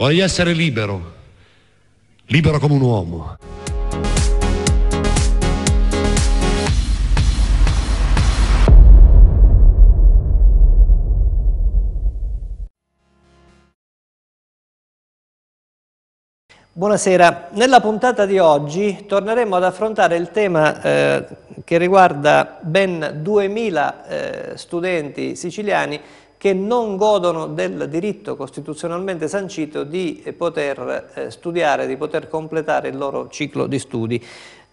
Voglio essere libero, libero come un uomo. Buonasera, nella puntata di oggi torneremo ad affrontare il tema eh, che riguarda ben 2000 eh, studenti siciliani che non godono del diritto costituzionalmente sancito di eh, poter eh, studiare, di poter completare il loro ciclo di studi.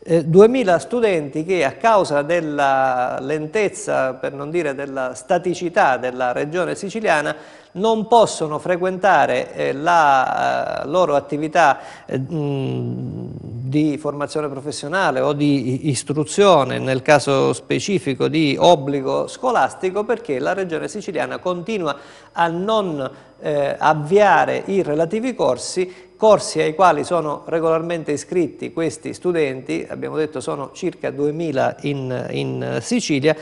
Eh, 2000 studenti che a causa della lentezza, per non dire della staticità della regione siciliana, non possono frequentare eh, la eh, loro attività eh, mh, di formazione professionale o di istruzione, nel caso specifico di obbligo scolastico, perché la Regione Siciliana continua a non eh, avviare i relativi corsi, corsi ai quali sono regolarmente iscritti questi studenti, abbiamo detto sono circa 2.000 in, in Sicilia,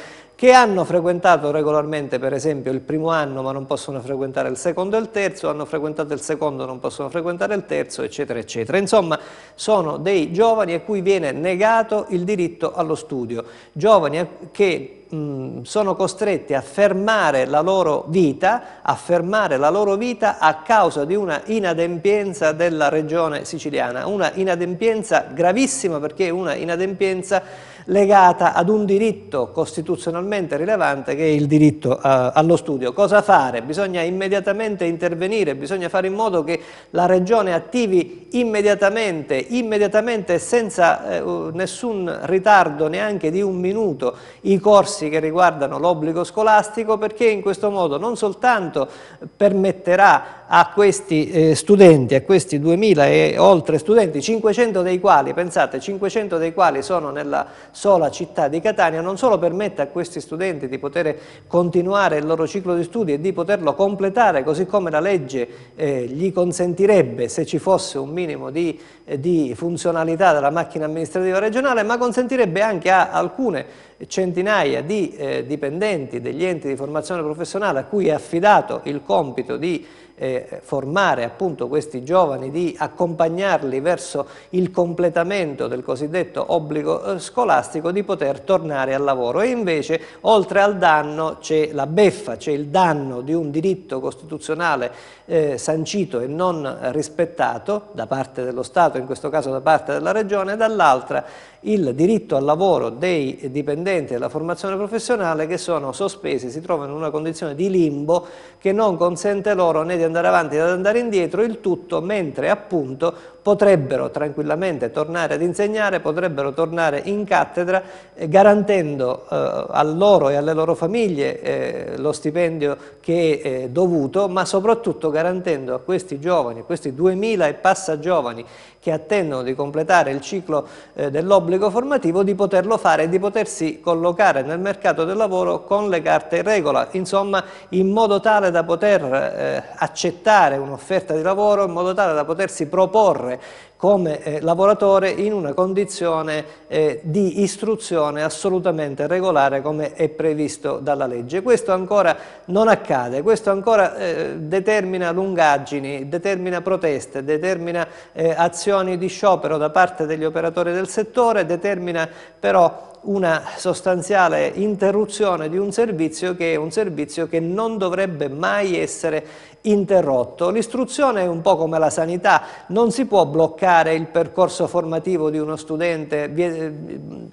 che hanno frequentato regolarmente per esempio il primo anno ma non possono frequentare il secondo e il terzo, hanno frequentato il secondo non possono frequentare il terzo, eccetera, eccetera. Insomma, sono dei giovani a cui viene negato il diritto allo studio, giovani che mh, sono costretti a fermare la loro vita, a fermare la loro vita a causa di una inadempienza della regione siciliana, una inadempienza gravissima perché è una inadempienza legata ad un diritto costituzionalmente rilevante che è il diritto eh, allo studio. Cosa fare? Bisogna immediatamente intervenire, bisogna fare in modo che la Regione attivi immediatamente, immediatamente senza eh, nessun ritardo neanche di un minuto i corsi che riguardano l'obbligo scolastico perché in questo modo non soltanto permetterà a questi eh, studenti, a questi 2000 e oltre studenti, 500 dei quali, pensate, 500 dei quali sono nella sola città di Catania non solo permette a questi studenti di poter continuare il loro ciclo di studi e di poterlo completare così come la legge eh, gli consentirebbe se ci fosse un minimo di, eh, di funzionalità della macchina amministrativa regionale, ma consentirebbe anche a alcune centinaia di eh, dipendenti degli enti di formazione professionale a cui è affidato il compito di eh, formare appunto questi giovani, di accompagnarli verso il completamento del cosiddetto obbligo eh, scolastico, di poter tornare al lavoro. E invece, oltre al danno, c'è la beffa, c'è il danno di un diritto costituzionale eh, sancito e non rispettato da parte dello Stato, in questo caso da parte della Regione, e dall'altra il diritto al lavoro dei dipendenti studenti della formazione professionale che sono sospesi, si trovano in una condizione di limbo che non consente loro né di andare avanti né di andare indietro, il tutto mentre appunto potrebbero tranquillamente tornare ad insegnare, potrebbero tornare in cattedra eh, garantendo eh, a loro e alle loro famiglie eh, lo stipendio che è eh, dovuto, ma soprattutto garantendo a questi giovani, a questi 2000 e passa giovani che attendono di completare il ciclo eh, dell'obbligo formativo, di poterlo fare e di potersi collocare nel mercato del lavoro con le carte in regola, insomma in modo tale da poter eh, accettare un'offerta di lavoro, in modo tale da potersi proporre lavoratore come eh, lavoratore in una condizione eh, di istruzione assolutamente regolare come è previsto dalla legge. Questo ancora non accade, questo ancora eh, determina lungaggini, determina proteste, determina eh, azioni di sciopero da parte degli operatori del settore, determina però una sostanziale interruzione di un servizio che è un servizio che non dovrebbe mai essere interrotto. L'istruzione è un po' come la sanità, non si può bloccare il percorso formativo di uno studente eh,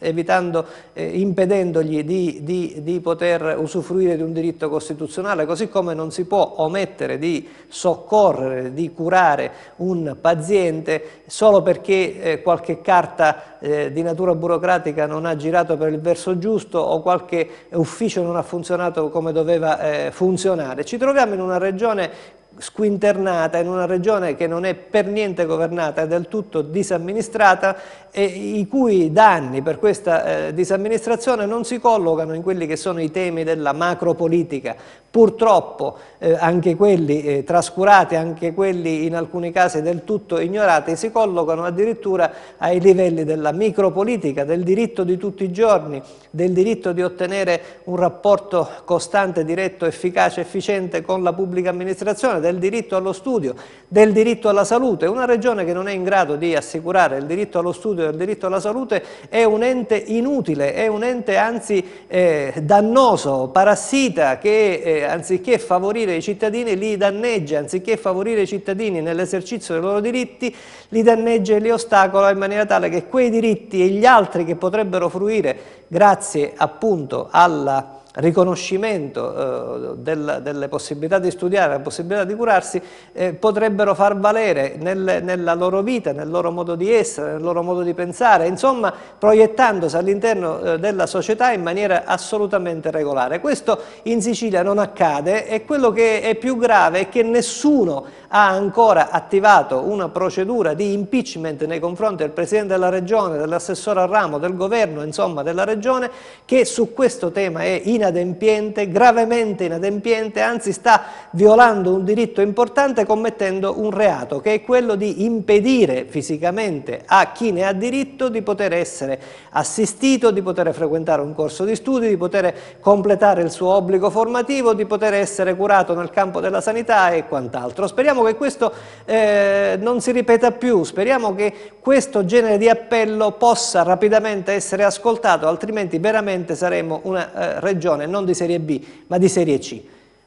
evitando, eh, impedendogli di, di, di poter usufruire di un diritto costituzionale, così come non si può omettere di soccorrere, di curare un paziente solo perché eh, qualche carta eh, di natura burocratica non ha girato per il verso giusto o qualche ufficio non ha funzionato come doveva eh, funzionare. Ci troviamo in una regione squinternata in una regione che non è per niente governata, è del tutto disamministrata e i cui danni per questa eh, disamministrazione non si collocano in quelli che sono i temi della macropolitica. Purtroppo eh, anche quelli eh, trascurati, anche quelli in alcuni casi del tutto ignorati, si collocano addirittura ai livelli della micropolitica, del diritto di tutti i giorni, del diritto di ottenere un rapporto costante, diretto, efficace, efficiente con la pubblica amministrazione, del diritto allo studio, del diritto alla salute. Una regione che non è in grado di assicurare il diritto allo studio e il diritto alla salute è un ente inutile, è un ente anzi eh, dannoso, parassita, che eh, anziché favorire i cittadini li danneggia, anziché favorire i cittadini nell'esercizio dei loro diritti, li danneggia e li ostacola in maniera tale che quei diritti e gli altri che potrebbero fruire grazie appunto alla riconoscimento eh, del, delle possibilità di studiare, la possibilità di curarsi, eh, potrebbero far valere nel, nella loro vita, nel loro modo di essere, nel loro modo di pensare, insomma proiettandosi all'interno eh, della società in maniera assolutamente regolare. Questo in Sicilia non accade e quello che è più grave è che nessuno ha ancora attivato una procedura di impeachment nei confronti del Presidente della Regione, dell'assessore al ramo, del governo, insomma della Regione, che su questo tema è in inadempiente, gravemente inadempiente, anzi sta violando un diritto importante commettendo un reato, che è quello di impedire fisicamente a chi ne ha diritto di poter essere assistito, di poter frequentare un corso di studi, di poter completare il suo obbligo formativo, di poter essere curato nel campo della sanità e quant'altro. Speriamo che questo eh, non si ripeta più, speriamo che questo genere di appello possa rapidamente essere ascoltato, altrimenti veramente saremo una eh, regione stagione, non di Serie B, ma di Serie C.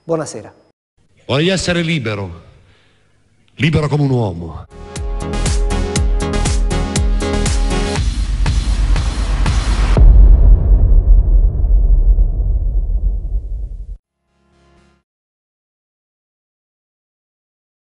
Buonasera. Voglio essere libero, libero come un uomo.